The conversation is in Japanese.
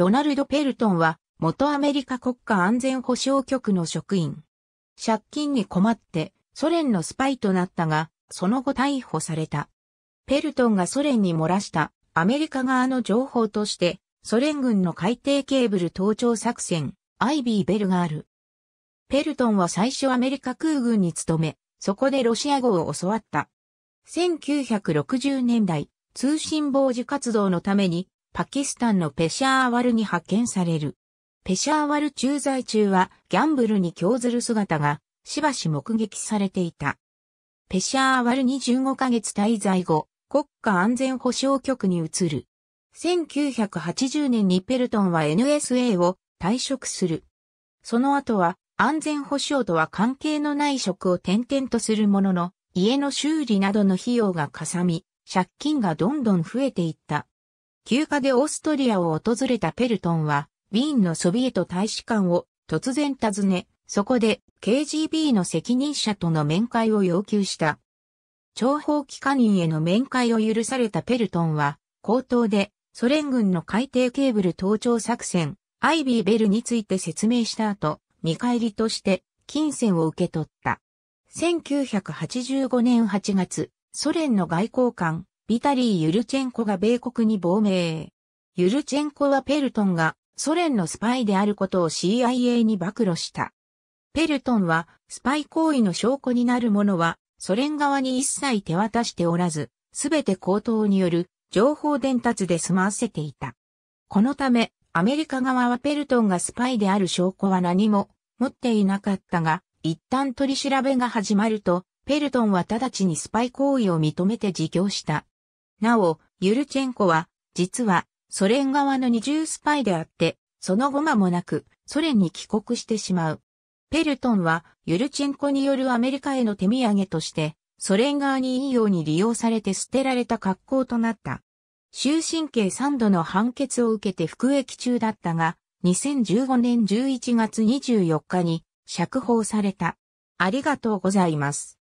ロナルド・ペルトンは、元アメリカ国家安全保障局の職員。借金に困って、ソ連のスパイとなったが、その後逮捕された。ペルトンがソ連に漏らしたアメリカ側の情報として、ソ連軍の海底ケーブル盗聴作戦、アイビーベルがある。ペルトンは最初アメリカ空軍に勤め、そこでロシア語を教わった。1960年代、通信傍受活動のためにパキスタンのペシャーワルに派遣される。ペシャーワル駐在中はギャンブルに興ずる姿がしばし目撃されていた。ペシャーワルに15ヶ月滞在後、国家安全保障局に移る。1980年にペルトンは NSA を退職する。その後は安全保障とは関係のない職を転々とするものの、家の修理などの費用がかさみ、借金がどんどん増えていった。休暇でオーストリアを訪れたペルトンは、ウィーンのソビエト大使館を突然訪ね、そこで KGB の責任者との面会を要求した。諜報機関員への面会を許されたペルトンは、口頭でソ連軍の海底ケーブル盗聴作戦、アイビーベルについて説明した後、見返りとして金銭を受け取った。1985年8月、ソ連の外交官、ビタリー・ユルチェンコが米国に亡命。ユルチェンコはペルトンがソ連のスパイであることを CIA に暴露した。ペルトンはスパイ行為の証拠になるものはソ連側に一切手渡しておらず、すべて口頭による情報伝達で済ませていた。このため、アメリカ側はペルトンがスパイである証拠は何も持っていなかったが、一旦取り調べが始まると、ペルトンは直ちにスパイ行為を認めて自供した。なお、ユルチェンコは、実は、ソ連側の二重スパイであって、その後間もなく、ソ連に帰国してしまう。ペルトンは、ユルチェンコによるアメリカへの手土産として、ソ連側にいいように利用されて捨てられた格好となった。終身刑3度の判決を受けて服役中だったが、2015年11月24日に釈放された。ありがとうございます。